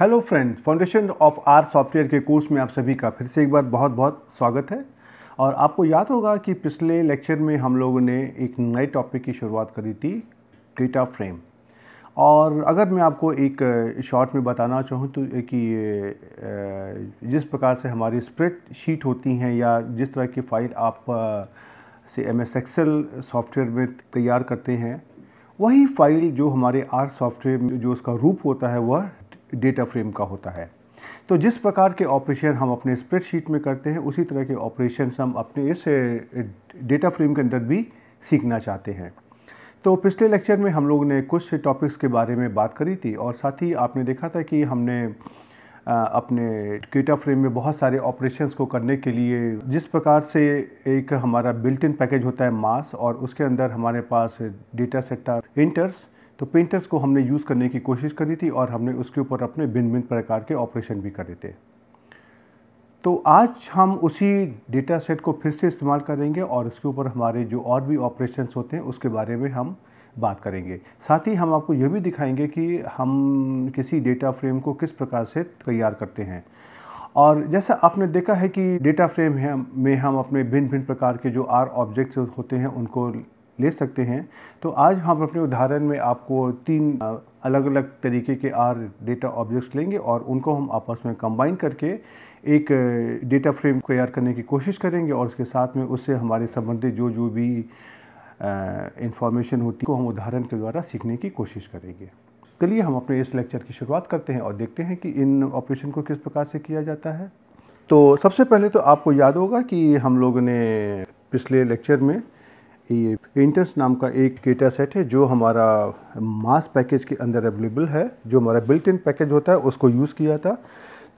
Hello friend foundation of R software के course में आप सभी का फिर से एक बार बहुत बहुत स्वागत है और आपको याद होगा कि पिछले लेक्चर में हम लोगों ने एक नए टॉपिक की शुरुआत करी थी डेटा फ्रेम और अगर मैं आपको एक शॉर्ट में बताना चाहूँ तो कि जिस प्रकार से हमारी स्प्रेड शीट होती हैं या जिस तरह की फ़ाइल आप से एम एस एक्सेल सॉफ्टवेयर में तैयार करते हैं वही फ़ाइल जो हमारे आर सॉफ्टवेयर में जो उसका रूप होता है वह डेटा फ्रेम का होता है तो जिस प्रकार के ऑपरेशन हम अपने स्प्रेडशीट में करते हैं उसी तरह के ऑपरेशन हम अपने इस डेटा फ्रेम के अंदर भी सीखना चाहते हैं तो पिछले लेक्चर में हम लोगों ने कुछ टॉपिक्स के बारे में बात करी थी और साथ ही आपने देखा था कि हमने अपने डेटा फ्रेम में बहुत सारे ऑपरेशंस को करने के लिए जिस प्रकार से एक हमारा बिल्ट इन पैकेज होता है मास और उसके अंदर हमारे पास डेटा सेट था इंटर्स तो पेंटर्स को हमने यूज़ करने की कोशिश करी थी और हमने उसके ऊपर अपने भिन्न भिन्न प्रकार के ऑपरेशन भी करे थे तो आज हम उसी डेटा सेट को फिर से इस्तेमाल करेंगे और उसके ऊपर हमारे जो और भी ऑपरेशन होते हैं उसके बारे में हम बात करेंगे साथ ही हम आपको यह भी दिखाएंगे कि हम किसी डेटा फ्रेम को किस प्रकार से तैयार करते हैं और जैसा आपने देखा है कि डेटा फ्रेम है में हम अपने भिन्न भिन्न प्रकार के जो आर ऑब्जेक्ट्स होते हैं उनको ले सकते हैं तो आज हम अपने उदाहरण में आपको तीन अलग अलग तरीके के आर डेटा ऑब्जेक्ट्स लेंगे और उनको हम आपस में कंबाइन करके एक डेटा फ्रेम को तैयार करने की कोशिश करेंगे और उसके साथ में उससे हमारे संबंधित जो जो भी इंफॉर्मेशन होती है को हम उदाहरण के द्वारा सीखने की कोशिश करेंगे चलिए हम अपने इस लेक्चर की शुरुआत करते हैं और देखते हैं कि इन ऑपरेशन को किस प्रकार से किया जाता है तो सबसे पहले तो आपको याद होगा कि हम लोगों ने पिछले लेक्चर में ये इंटर्स नाम का एक डेटा सेट है जो हमारा मास पैकेज के अंदर अवेलेबल है जो हमारा बिल्ट इन पैकेज होता है उसको यूज़ किया था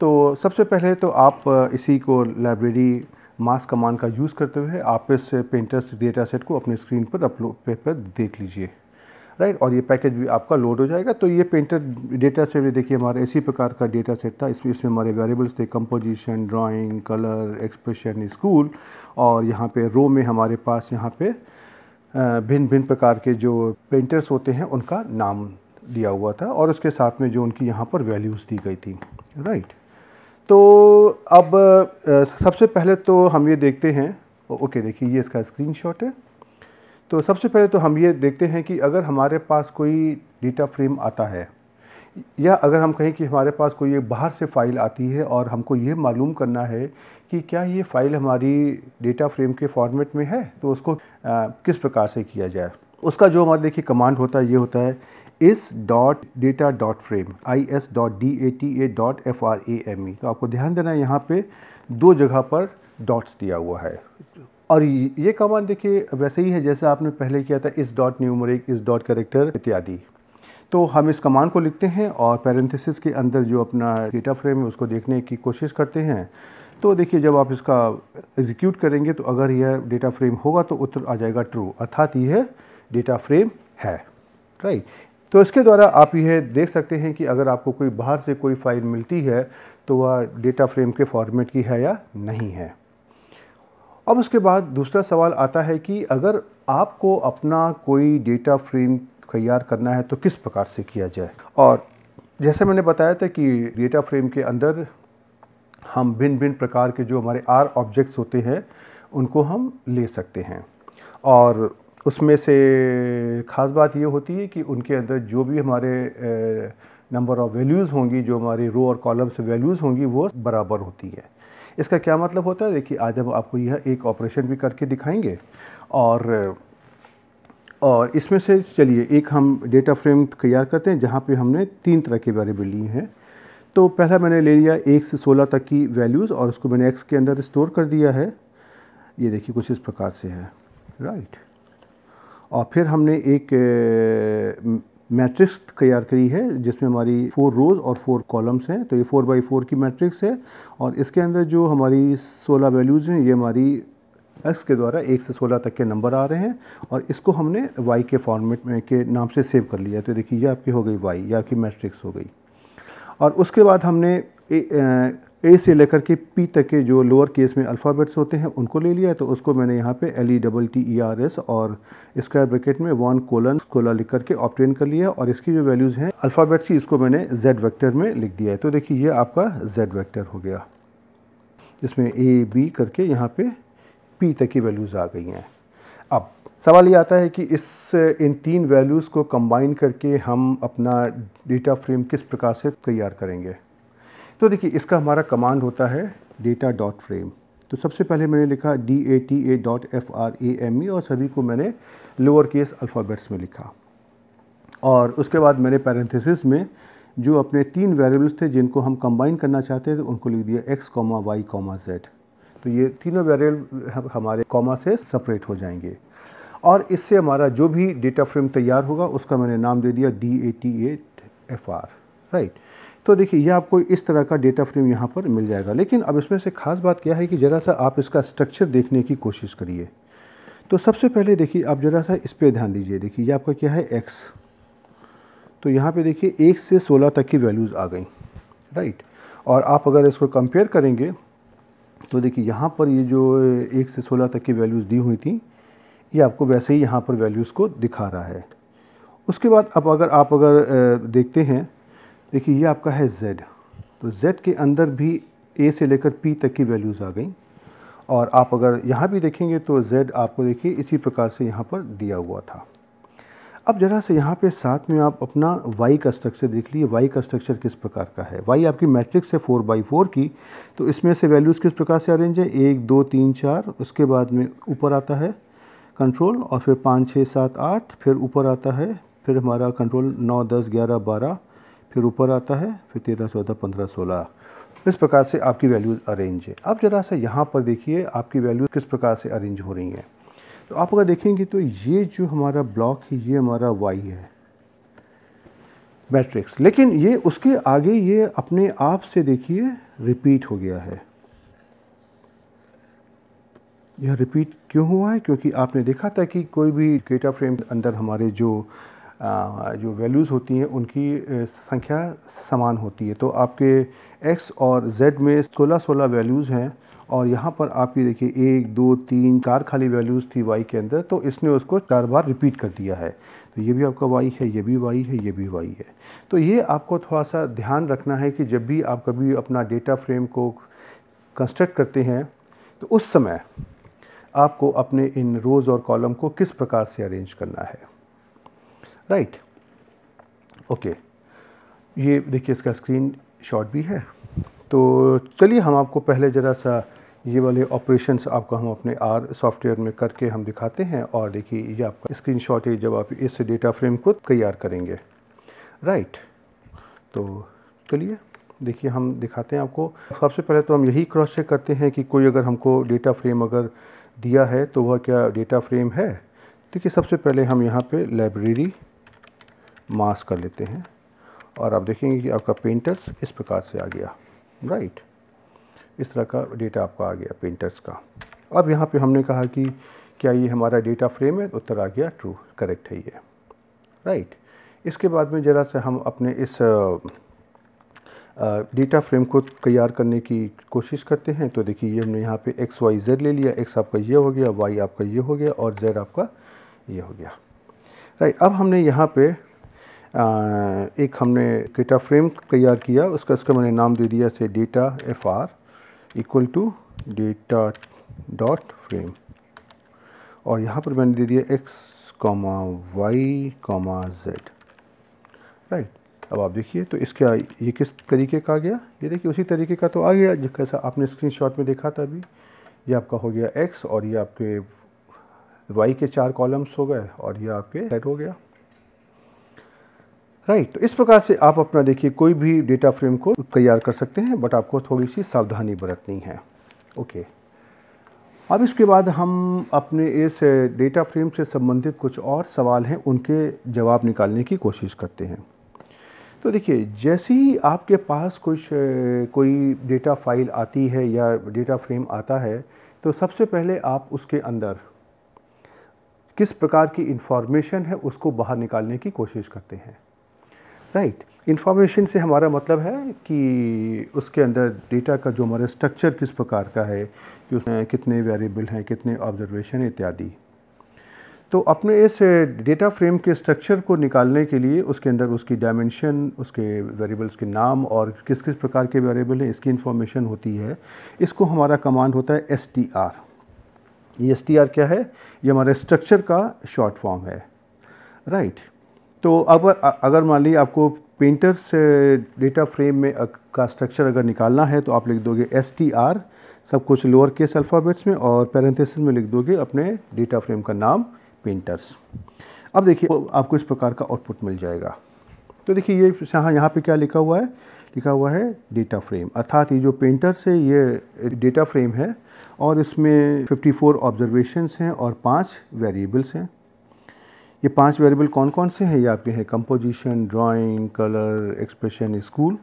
तो सबसे पहले तो आप इसी को लाइब्रेरी मास कमांड का यूज़ करते हुए आप इस पेंटर्स डेटा सेट को अपने स्क्रीन पर अपलोड पेपर देख लीजिए राइट और ये पैकेज भी आपका लोड हो जाएगा तो ये पेंटर डेटा सेट देखिए हमारा इसी प्रकार का डेटा सेट था इसमें इसमें हमारे वेरिएबल्स थे composition drawing colour expression school और यहाँ पे रो में हमारे पास यहाँ पे भिन्न भिन्न प्रकार के जो पेंटर्स होते हैं उनका नाम दिया हुआ था और उसके साथ में जो उनकी यहाँ पर वैल्यूज़ दी गई थी राइट तो अब सबसे पहले तो हम ये देखते हैं ओके देखिए ये इसका स्क्रीनशॉट है तो सबसे पहले तो हम ये देखते हैं कि अगर हमारे पास कोई डेटा फ्रेम आता है या अगर हम कहें कि हमारे पास कोई एक बाहर से फ़ाइल आती है और हमको ये मालूम करना है कि क्या ये फ़ाइल हमारी डेटा फ्रेम के फॉर्मेट में है तो उसको आ, किस प्रकार से किया जाए उसका जो हमारे देखिए कमांड होता है ये होता है is dot data dot frame I S dot D A T A dot F R A M E तो आपको ध्यान देना है यहाँ पर दो जगह पर डॉट्स दिया हुआ है और ये कमांड देखिए वैसे ही है जैसे आपने पहले किया था is dot numeric is dot character इत्यादि तो हम इस कमांड को लिखते हैं और पैरेंथेसिस के अंदर जो अपना डेटा फ्रेम है उसको देखने की कोशिश करते हैं तो देखिए जब आप इसका एग्जीक्यूट करेंगे तो अगर यह डेटा फ्रेम होगा तो उत्तर आ जाएगा ट्रू अर्थात यह डेटा फ्रेम है राइट तो इसके द्वारा आप यह देख सकते हैं कि अगर आपको कोई बाहर से कोई फाइल मिलती है तो वह डेटा फ्रेम के फॉर्मेट की है या नहीं है अब उसके बाद दूसरा सवाल आता है कि अगर आपको अपना कोई डेटा फ्रेम तैयार करना है तो किस प्रकार से किया जाए और जैसे मैंने बताया था कि डेटा फ्रेम के अंदर हम भिन्न भिन्न प्रकार के जो हमारे आर ऑब्जेक्ट्स होते हैं उनको हम ले सकते हैं और उसमें से ख़ास बात ये होती है कि उनके अंदर जो भी हमारे नंबर ऑफ़ वैल्यूज़ होंगी जो हमारी रो और कॉलम से वैल्यूज़ होंगी वो बराबर होती है इसका क्या मतलब होता है देखिए आज हम आपको यह एक ऑपरेशन भी करके दिखाएंगे और और इसमें से चलिए एक हम डेटा फ्रेम तैयार करते हैं जहाँ पे हमने तीन तरह के वेरिएबल लिए हैं तो पहला मैंने ले लिया एक से सोलह तक की वैल्यूज़ और उसको मैंने एक्स के अंदर स्टोर कर दिया है ये देखिए कुछ इस प्रकार से है राइट और फिर हमने एक मैट्रिक्स तैयार करी है जिसमें हमारी फोर रोज़ और फोर कॉलम्स हैं तो ये फोर बाई फोर की मैट्रिक्स है और इसके अंदर जो हमारी सोलह वैल्यूज़ हैं ये हमारी एक्स के द्वारा एक से सोलह तक के नंबर आ रहे हैं और इसको हमने वाई के फॉर्मेट में के नाम से सेव कर लिया तो देखिए ये आपकी हो गई वाई या आपकी मैट्रिक्स हो गई और उसके बाद हमने ए, ए से लेकर के पी तक के जो लोअर केस में अल्फ़ाबेट्स होते हैं उनको ले लिया तो उसको मैंने यहाँ पे L E double T E R S और स्क्वायर ब्रैकेट में वन कोलन कोला लिख करके ऑप्टेन कर लिया और इसकी जो वैल्यूज़ हैं अल्फ़ाबेट्स की इसको मैंने जेड वेक्टर में लिख दिया है तो देखिए ये आपका जेड वेक्टर हो गया इसमें ए बी करके यहाँ पर पी तक की वैल्यूज़ आ गई हैं अब सवाल ये आता है कि इस इन तीन वैल्यूज़ को कंबाइन करके हम अपना डेटा फ्रेम किस प्रकार से तैयार करेंगे तो देखिए इसका हमारा कमांड होता है डेटा डॉट फ्रेम तो सबसे पहले मैंने लिखा D A T A dot F R A M E और सभी को मैंने लोअर केस अल्फ़ाबेट्स में लिखा और उसके बाद मैंने पैरेंथेसिस में जो अपने तीन वेरिएबल्स थे जिनको हम कंबाइन करना चाहते थे उनको लिख दिया X comma Y comma Z तो ये तीनों वेरियल हमारे कॉमा से सेपरेट हो जाएंगे और इससे हमारा जो भी डेटा फ्रेम तैयार होगा उसका मैंने नाम दे दिया डी ए टी एट एफ आर राइट तो देखिए ये आपको इस तरह का डेटा फ्रेम यहाँ पर मिल जाएगा लेकिन अब इसमें से खास बात क्या है कि ज़रा सा आप इसका स्ट्रक्चर देखने की कोशिश करिए तो सबसे पहले देखिए आप ज़रा सा इस पर ध्यान दीजिए देखिए ये आपका क्या है एक्स तो यहाँ पे देखिए एक से सोलह तक की वैल्यूज़ आ गई राइट और आप अगर इसको कंपेयर करेंगे तो देखिए यहाँ पर ये जो एक से सोलह तक की वैल्यूज़ दी हुई थी ये आपको वैसे ही यहाँ पर वैल्यूज़ को दिखा रहा है उसके बाद अब अगर आप अगर देखते हैं देखिए ये आपका है Z तो Z के अंदर भी A से लेकर P तक की वैल्यूज़ आ गई और आप अगर यहाँ भी देखेंगे तो Z आपको देखिए इसी प्रकार से यहाँ पर दिया हुआ था अब ज़रा से यहाँ पे साथ में आप अपना वाई का स्ट्रक्चर देख लीजिए वाई का स्ट्रक्चर किस प्रकार का है वाई आपकी मैट्रिक्स है फोर बाई फोर की तो इसमें से वैल्यूज़ किस प्रकार से अरेंज है एक दो तीन चार उसके बाद में ऊपर आता है कंट्रोल और फिर पाँच छः सात आठ फिर ऊपर आता है फिर हमारा कंट्रोल नौ दस ग्यारह बारह फिर ऊपर आता है फिर तेरह चौदह पंद्रह सोलह इस प्रकार से आपकी वैल्यूज़ अरेंज है अब ज़रा सा यहाँ पर देखिए आपकी वैल्यूज़ किस प्रकार से अरेंज हो रही हैं तो आप अगर देखेंगे तो ये जो हमारा ब्लॉक है ये हमारा वाई है मैट्रिक्स लेकिन ये उसके आगे ये अपने आप से देखिए रिपीट हो गया है यह रिपीट क्यों हुआ है क्योंकि आपने देखा था कि कोई भी डेटा फ्रेम अंदर हमारे जो आ, जो वैल्यूज़ होती हैं उनकी संख्या समान होती है तो आपके एक्स और जेड में 16 16 वैल्यूज़ हैं और यहाँ पर आपकी देखिए एक दो तीन चार खाली वैल्यूज़ थी वाई के अंदर तो इसने उसको चार बार रिपीट कर दिया है तो ये भी आपका वाई है ये भी वाई है ये भी वाई है तो ये आपको थोड़ा सा ध्यान रखना है कि जब भी आप कभी अपना डेटा फ्रेम को कंस्ट्रक्ट करते हैं तो उस समय आपको अपने इन रोज़ और कॉलम को किस प्रकार से अरेंज करना है राइट right. Okay okay. ये देखिए इसका स्क्रीन शॉट भी है तो चलिए हम आपको पहले ज़रा सा ये वाले ऑपरेशंस आपको हम अपने आर सॉफ्टवेयर में करके हम दिखाते हैं और देखिए ये आपका स्क्रीन है जब आप इस डेटा फ्रेम को तैयार करेंगे राइट तो चलिए देखिए हम दिखाते हैं आपको सबसे पहले तो हम यही क्रॉस चेक करते हैं कि कोई अगर हमको डेटा फ्रेम अगर दिया है तो वह क्या डेटा फ्रेम है देखिए सबसे पहले हम यहाँ पे लाइब्रेरी मास कर लेते हैं और आप देखेंगे कि आपका पेंटर्स इस प्रकार से आ गया राइट इस तरह का डेटा आपका आ गया पेंटर्स का अब यहाँ पे हमने कहा कि क्या ये हमारा डेटा फ्रेम है तो उत्तर आ गया ट्रू करेक्ट है ये राइट इसके बाद में ज़रा से हम अपने इस डेटा फ्रेम को तैयार करने की कोशिश करते हैं तो देखिए ये हमने यहाँ पे एक्स वाई जेड ले लिया एक्स आपका ये हो गया वाई आपका ये हो गया और जेड आपका ये हो गया राइट अब हमने यहाँ पे एक हमने डेटा फ्रेम तैयार किया उसका इसका मैंने नाम दे दिया से data F R equal to data dot frame और यहाँ पर मैंने दे दिया X comma Y comma Z right अब आप देखिए तो इसका ये किस तरीके का आ गया ये देखिए उसी तरीके का तो आ गया जैसा आपने स्क्रीनशॉट में देखा था अभी ये आपका हो गया एक्स और ये आपके वाई के चार कॉलम्स हो गए और ये आपके सेट हो गया राइट तो इस प्रकार से आप अपना देखिए कोई भी डेटा फ्रेम को तैयार कर सकते हैं बट आपको थोड़ी सी सावधानी बरतनी है ओके अब इसके बाद हम अपने इस डेटा फ्रेम से संबंधित कुछ और सवाल हैं उनके जवाब निकालने की कोशिश करते हैं तो देखिए जैसे ही आपके पास कुछ कोई डेटा फाइल आती है या डेटा फ्रेम आता है तो सबसे पहले आप उसके अंदर किस प्रकार की इन्फॉर्मेशन है उसको बाहर निकालने की कोशिश करते हैं राइट इन्फॉर्मेशन से हमारा मतलब है कि उसके अंदर डेटा का जो हमारा स्ट्रक्चर किस प्रकार का है कि उसमें कितने वेरिएबल हैं कितने ऑब्जर्वेशन इत्यादि तो अपने इस डेटा फ्रेम के स्ट्रक्चर को निकालने के लिए उसके अंदर उसकी डायमेंशन उसके वेरिएबल्स के नाम और किस किस प्रकार के वेरिएबल हैं इसकी इन्फॉर्मेशन होती है इसको हमारा कमांड होता है एस टी आर ये एस टी आर क्या है ये हमारे स्ट्रक्चर का शॉर्ट फॉर्म है राइट right. तो अब अगर मान लीजिए आपको पेंटर्स डेटा फ्रेम में का स्ट्रक्चर अगर निकालना है तो आप लिख दोगे एस टी आर सब कुछ लोअर केस अल्फ़ाबेट्स में और पैरेंथेसिस में लिख दोगे अपने डेटा फ्रेम का नाम पेंटर्स अब देखिए आपको इस प्रकार का आउटपुट मिल जाएगा तो देखिए ये यहाँ यहाँ पे क्या लिखा हुआ है लिखा हुआ है डेटा फ्रेम अर्थात ये जो पेंटर्स है ये डेटा फ्रेम है और इसमें 54 ऑब्जर्वेशंस हैं और पांच वेरिएबल्स हैं ये पांच वेरिएबल कौन कौन से हैं ये आपके हैं composition drawing colour expression school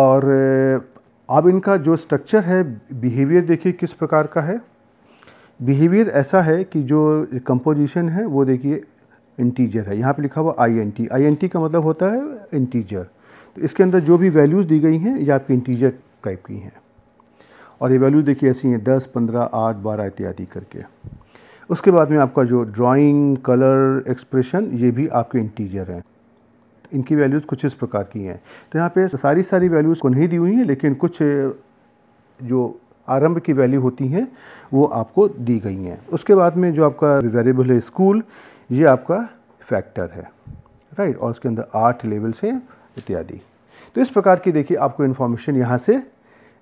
और अब इनका जो स्ट्रक्चर है बिहेवियर देखिए किस प्रकार का है बिहेवियर ऐसा है कि जो कंपोजिशन है वो देखिए इंटीजर है यहाँ पे लिखा हुआ I N T I N T का मतलब होता है इंटीजर तो इसके अंदर जो भी वैल्यूज़ दी गई हैं ये आपकी इंटीजर टाइप की हैं और ये वैल्यू देखिए ऐसी हैं दस पंद्रह आठ बारह इत्यादि करके उसके बाद में आपका जो ड्राइंग कलर एक्सप्रेशन ये भी आपके इंटीजर हैं इनकी वैल्यूज़ कुछ इस प्रकार की हैं तो यहाँ पे सारी सारी वैल्यूज़ को नहीं दी हुई हैं लेकिन कुछ जो आरंभ की वैल्यू होती हैं वो आपको दी गई हैं उसके बाद में जो आपका वेरिएबल है स्कूल ये आपका फैक्टर है राइट और उसके अंदर आठ लेवल्स हैं इत्यादि तो इस प्रकार की देखिए आपको इन्फॉर्मेशन यहाँ से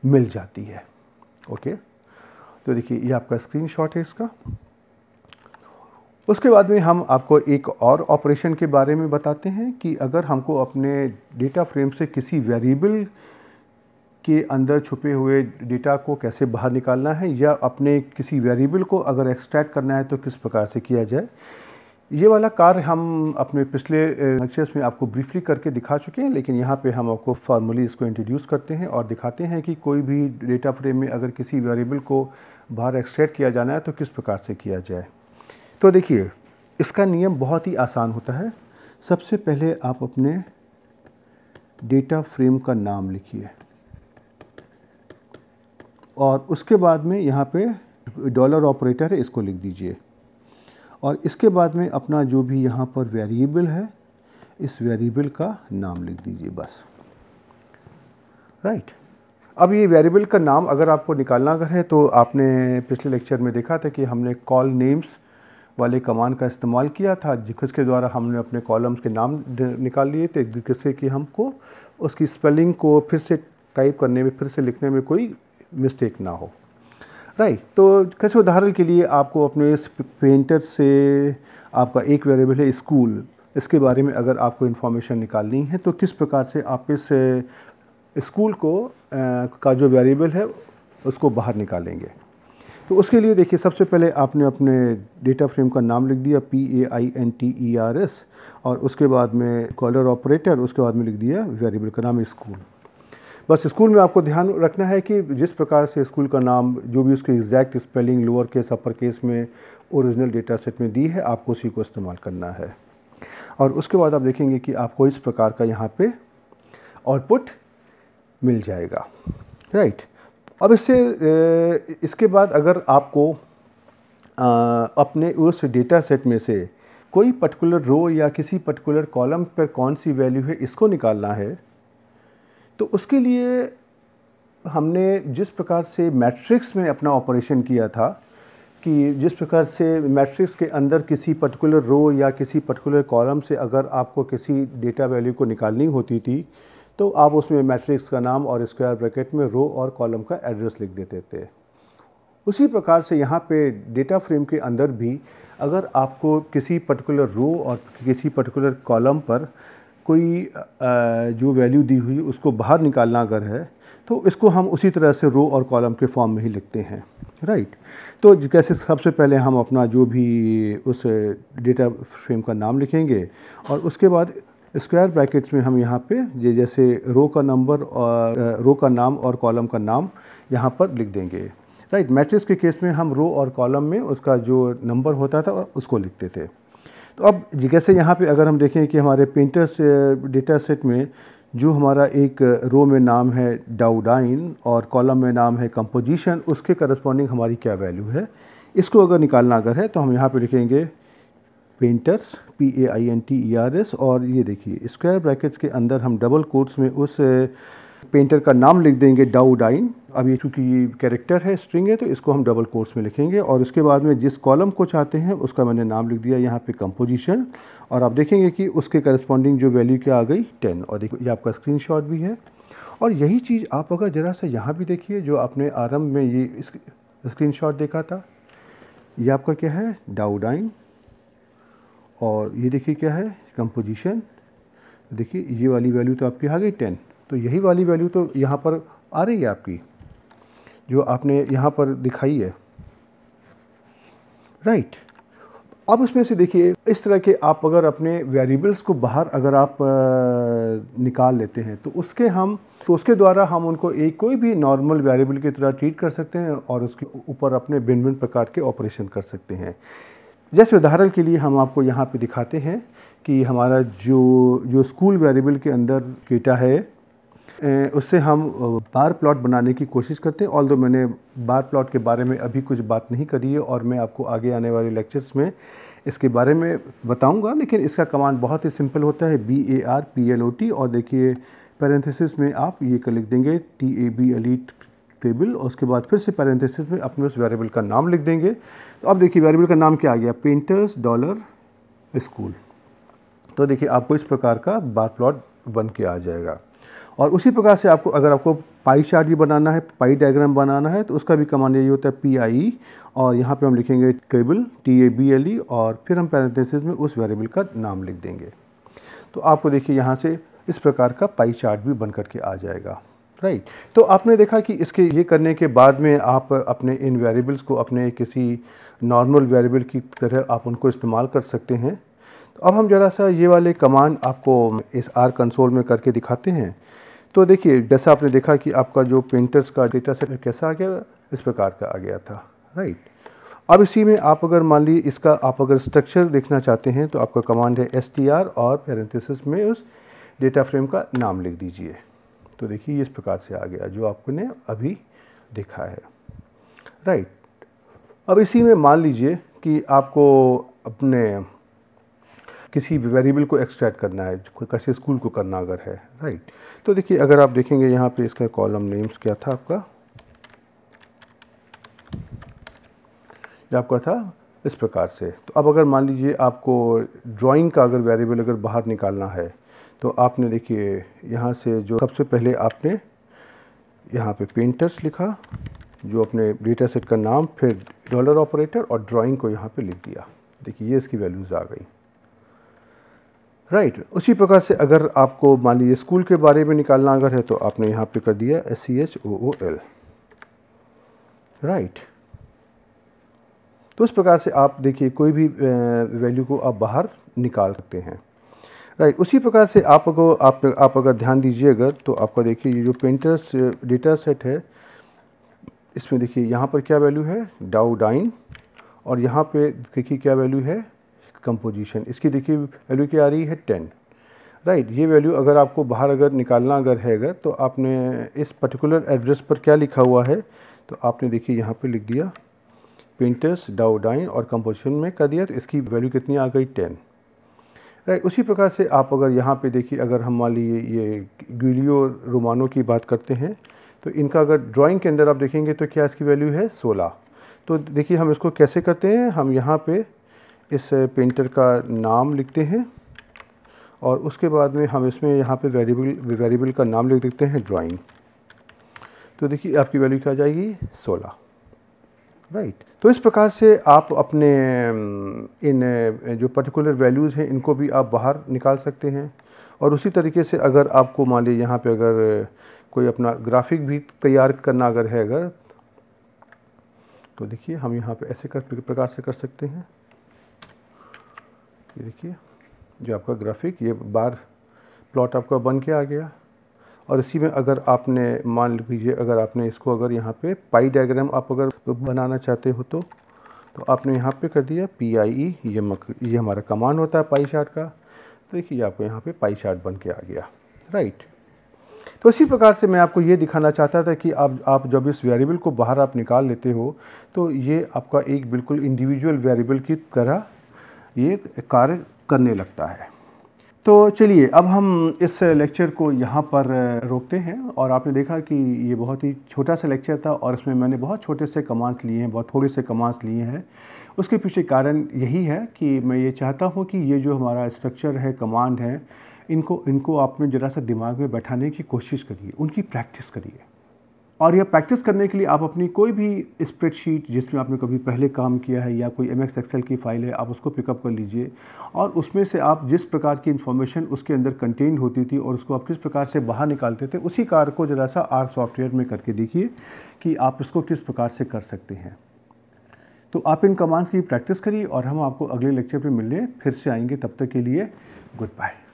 मिल जाती है ओके तो देखिए ये आपका स्क्रीनशॉट है इसका उसके बाद में हम आपको एक और ऑपरेशन के बारे में बताते हैं कि अगर हमको अपने डेटा फ्रेम से किसी वेरिएबल के अंदर छुपे हुए डेटा को कैसे बाहर निकालना है या अपने किसी वेरिएबल को अगर एक्सट्रैक्ट करना है तो किस प्रकार से किया जाए ये वाला कार्य हम अपने पिछले लेक्चर्स में आपको ब्रीफली करके दिखा चुके हैं लेकिन यहाँ पे हम आपको फॉर्मली इसको इंट्रोड्यूस करते हैं और दिखाते हैं कि कोई भी डेटा फ्रेम में अगर किसी वेरिएबल को बाहर एक्सट्रैक्ट किया जाना है तो किस प्रकार से किया जाए तो देखिए इसका नियम बहुत ही आसान होता है सबसे पहले आप अपने डेटा फ्रेम का नाम लिखिए और उसके बाद में यहाँ पे डॉलर ऑपरेटर है इसको लिख दीजिए और इसके बाद में अपना जो भी यहाँ पर वेरिएबल है इस वेरिएबल का नाम लिख दीजिए बस राइट right. अब ये वेरिएबल का नाम अगर आपको निकालना अगर है तो आपने पिछले लेक्चर में देखा था कि हमने कॉल नेम्स वाले कमान का इस्तेमाल किया था जिसके द्वारा हमने अपने कॉलम्स के नाम निकाल लिए थे जिससे कि हमको उसकी स्पेलिंग को फिर से टाइप करने में फिर से लिखने में कोई मिस्टेक ना हो राइट तो कैसे उदाहरण के लिए आपको अपने पेंटर से आपका एक वेरिएबल है स्कूल इसके बारे में अगर आपको इन्फॉर्मेशन निकालनी है तो किस प्रकार से आप इस स्कूल को आ, का जो वेरिएबल है उसको बाहर निकालेंगे तो उसके लिए देखिए सबसे पहले आपने अपने डेटा फ्रेम का नाम लिख दिया P A I N T E R S और उसके बाद में कॉलर ऑपरेटर उसके बाद में लिख दिया वेरिएबल का नाम स्कूल बस स्कूल में आपको ध्यान रखना है कि जिस प्रकार से स्कूल का नाम जो भी उसके exact spelling lower case upper case में ओरिजिनल डेटा सेट में दी है आपको उसी को इस्तेमाल करना है और उसके बाद आप देखेंगे कि आपको इस प्रकार का यहाँ पे आउटपुट मिल जाएगा राइट right? अब इससे इसके बाद अगर आपको अपने उस डेटा सेट में से कोई पर्टिकुलर रो या किसी पर्टिकुलर कॉलम पर कौन सी वैल्यू है इसको निकालना है तो उसके लिए हमने जिस प्रकार से मैट्रिक्स में अपना ऑपरेशन किया था कि जिस प्रकार से मैट्रिक्स के अंदर किसी पर्टिकुलर रो या किसी पर्टिकुलर कॉलम से अगर आपको किसी डेटा वैल्यू को निकालनी होती थी तो आप उसमें मैट्रिक्स का नाम और स्क्वायर ब्रैकेट में रो और कॉलम का एड्रेस लिख देते थे उसी प्रकार से यहाँ पे डेटा फ्रेम के अंदर भी अगर आपको किसी पर्टिकुलर रो और किसी पर्टिकुलर कॉलम पर कोई जो वैल्यू दी हुई उसको बाहर निकालना अगर है तो इसको हम उसी तरह से रो और कॉलम के फॉर्म में ही लिखते हैं राइट तो कैसे सबसे पहले हम अपना जो भी उस डेटा फ्रेम का नाम लिखेंगे और उसके बाद स्क्वायर ब्रैकेट्स में हम यहाँ पे ये जैसे रो का नंबर और रो का नाम और कॉलम का नाम यहाँ पर लिख देंगे राइट मैट्रिक्स के केस में हम रो और कॉलम में उसका जो नंबर होता था उसको लिखते थे तो अब जैसे यहाँ पे अगर हम देखें कि हमारे पेंटर्स डेटा सेट में जो हमारा एक रो में नाम है डाउडाइन और कॉलम में नाम है कंपोजिशन उसके करस्पॉन्डिंग हमारी क्या वैल्यू है इसको अगर निकालना अगर है तो हम यहाँ पे लिखेंगे painters P A I N T E R S और ये देखिए स्क्वायर ब्रैकेट्स के अंदर हम डबल कोर्ट्स में उस पेंटर का नाम लिख देंगे डाउडाइन अब ये चूँकि ये कैरेक्टर है स्ट्रिंग है तो इसको हम डबल कोर्स में लिखेंगे और उसके बाद में जिस कॉलम को चाहते हैं उसका मैंने नाम लिख दिया यहाँ पे कंपोजिशन और आप देखेंगे कि उसके करस्पॉन्डिंग जो वैल्यू क्या आ गई टेन और देखिए ये आपका स्क्रीन भी है और यही चीज़ आप अगर ज़रा सा यहाँ भी देखिए जो आपने आरम्भ में ये स्क्रीन देखा था ये आपका क्या है डाउडाइन और ये देखिए क्या है कंपोजिशन देखिए ये वाली वैल्यू तो आपकी आ गई टेन तो यही वाली वैल्यू तो यहाँ पर आ रही है आपकी जो आपने यहाँ पर दिखाई है राइट right. अब इसमें से देखिए इस तरह के आप अगर अपने वेरिएबल्स को बाहर अगर आप निकाल लेते हैं तो उसके हम तो उसके द्वारा हम उनको एक कोई भी नॉर्मल वेरिएबल की तरह ट्रीट कर सकते हैं और उसके ऊपर अपने भिन्न भिन्न प्रकार के ऑपरेशन कर सकते हैं जैसे उदाहरण के लिए हम आपको यहाँ पे दिखाते हैं कि हमारा जो जो स्कूल वेरिएबल के अंदर डेटा है उससे हम बार प्लॉट बनाने की कोशिश करते हैं ऑल दो मैंने बार प्लॉट के बारे में अभी कुछ बात नहीं करी है और मैं आपको आगे आने वाले लेक्चर्स में इसके बारे में बताऊंगा लेकिन इसका कमांड बहुत ही सिंपल होता है B A R P L O T और देखिए पैरेंथिस में आप ये लिख देंगे टी ए बी एलिट टेबल और उसके बाद फिर से पैरेंथेसिस में अपने उस वेरिएबल का नाम लिख देंगे तो अब देखिए वेरिएबल का नाम क्या आ गया पेंटर्स डॉलर स्कूल तो देखिए आपको इस प्रकार का बार प्लॉट बन के आ जाएगा और उसी प्रकार से आपको अगर आपको पाई चार्ट भी बनाना है पाई डायग्राम बनाना है तो उसका भी कमांड यही होता है पी आई और यहाँ पे हम लिखेंगे cable T A B L E और फिर हम पैरेंथेसिस में उस वेरिएबल का नाम लिख देंगे तो आपको देखिए यहाँ से इस प्रकार का पाई चार्ट भी बन करके आ जाएगा राइट right. तो आपने देखा कि इसके ये करने के बाद में आप अपने इन वेरिएबल्स को अपने किसी नॉर्मल वेरिएबल की तरह आप उनको इस्तेमाल कर सकते हैं तो अब हम ज़रा सा ये वाले कमांड आपको इस आर कंसोल में करके दिखाते हैं तो देखिए जैसा आपने देखा कि आपका जो पेंटर्स का डेटा सेट कैसा आ गया इस प्रकार का आ गया था राइट right. अब इसी में आप अगर मान लीजिए इसका आप अगर स्ट्रक्चर देखना चाहते हैं तो आपका कमांड है एस और पेरेंथिस में उस डेटा फ्रेम का नाम लिख दीजिए तो देखिए इस प्रकार से आ गया जो आपने अभी देखा है राइट अब इसी में मान लीजिए कि आपको अपने किसी वेरिएबल को एक्सट्रैक्ट करना है कैसे स्कूल को करना अगर है राइट तो देखिए अगर आप देखेंगे यहाँ पे इसका कॉलम नेम्स क्या था आपका आपका था इस प्रकार से तो अब अगर मान लीजिए आपको ड्राइंग का अगर वेरिएबल अगर बाहर निकालना है तो आपने देखिए यहाँ से जो सबसे पहले आपने यहाँ पे पेंटर्स लिखा जो अपने डेटा सेट का नाम फिर डॉलर ऑपरेटर और ड्राइंग को यहाँ पे लिख दिया देखिए ये इसकी वैल्यूज़ आ गई राइट right. उसी प्रकार से अगर आपको मान लीजिए स्कूल के बारे में निकालना अगर है तो आपने यहाँ पे कर दिया S C H O O L right तो उस प्रकार से आप देखिए कोई भी वैल्यू को आप बाहर निकाल सकते हैं राइट उसी प्रकार से आप अगर आप आप अगर ध्यान दीजिए अगर तो आपका देखिए ये जो पेंटर्स डेटा सेट है इसमें देखिए यहाँ पर क्या वैल्यू है डाइन और यहाँ पे देखिए क्या वैल्यू है कंपोजिशन इसकी देखिए वैल्यू क्या आ रही है टेन राइट ये वैल्यू अगर आपको बाहर अगर निकालना अगर है अगर तो आपने इस पर्टिकुलर एड्रेस पर क्या लिखा हुआ है तो आपने देखिए यहाँ पे लिख दिया पेंटर्स डाउडाइन और कंपोजिशन में कर दिया तो इसकी वैल्यू कितनी आ गई टेन राइट उसी प्रकार से आप अगर यहाँ पे देखिए अगर हम मान लीजिए ये ग्यूलियो रोमानो की बात करते हैं तो इनका अगर ड्राइंग के अंदर आप देखेंगे तो क्या इसकी वैल्यू है सोलह तो देखिए हम इसको कैसे करते हैं हम यहाँ पे इस पेंटर का नाम लिखते हैं और उसके बाद में हम इसमें यहाँ पे वेरिएबल वेरिएबल का नाम लिख देते हैं ड्राइंग तो देखिए आपकी वैल्यू क्या आ जाएगी सोलह राइट right. तो इस प्रकार से आप अपने इन जो पर्टिकुलर वैल्यूज़ हैं इनको भी आप बाहर निकाल सकते हैं और उसी तरीके से अगर आपको मान लीजिए यहाँ पे अगर कोई अपना ग्राफिक भी तैयार करना अगर है अगर तो देखिए हम यहाँ पे ऐसे कर प्रकार से कर सकते हैं ये देखिए जो आपका ग्राफिक ये बार प्लॉट आपका बन के आ गया और इसी में अगर आपने मान लीजिए अगर आपने इसको अगर यहाँ पे पाई डायग्राम आप अगर बनाना चाहते हो तो तो आपने यहाँ पे कर दिया पी आई ई ये मक ये हमारा कमांड होता है पाई चार्ट का तो देखिए आपको यहाँ पे पाई चार्ट बन के आ गया राइट तो इसी प्रकार से मैं आपको ये दिखाना चाहता था कि आप आप जब इस वेरिएबल को बाहर आप निकाल लेते हो तो ये आपका एक बिल्कुल इंडिविजुअल वेरिएबल की तरह ये कार्य करने लगता है तो चलिए अब हम इस लेक्चर को यहाँ पर रोकते हैं और आपने देखा कि ये बहुत ही छोटा सा लेक्चर था और इसमें मैंने बहुत छोटे से कमांड्स लिए हैं बहुत थोड़े से कमांड्स लिए हैं उसके पीछे कारण यही है कि मैं ये चाहता हूँ कि ये जो हमारा स्ट्रक्चर है कमांड है इनको इनको आपने ज़रा सा दिमाग में बैठाने की कोशिश करिए उनकी प्रैक्टिस करिए और यह प्रैक्टिस करने के लिए आप अपनी कोई भी स्प्रेडशीट जिसमें आपने कभी पहले काम किया है या कोई एम एक्स एक्सेल की फ़ाइल है आप उसको पिकअप कर लीजिए और उसमें से आप जिस प्रकार की इन्फॉर्मेशन उसके अंदर कंटेन होती थी और उसको आप किस प्रकार से बाहर निकालते थे उसी कार को ज़रा सा आर सॉफ्टवेयर में करके देखिए कि आप इसको किस प्रकार से कर सकते हैं तो आप इन कमांड्स की प्रैक्टिस करिए और हम आपको अगले लेक्चर पर मिलने फिर से आएंगे तब तक के लिए गुड बाय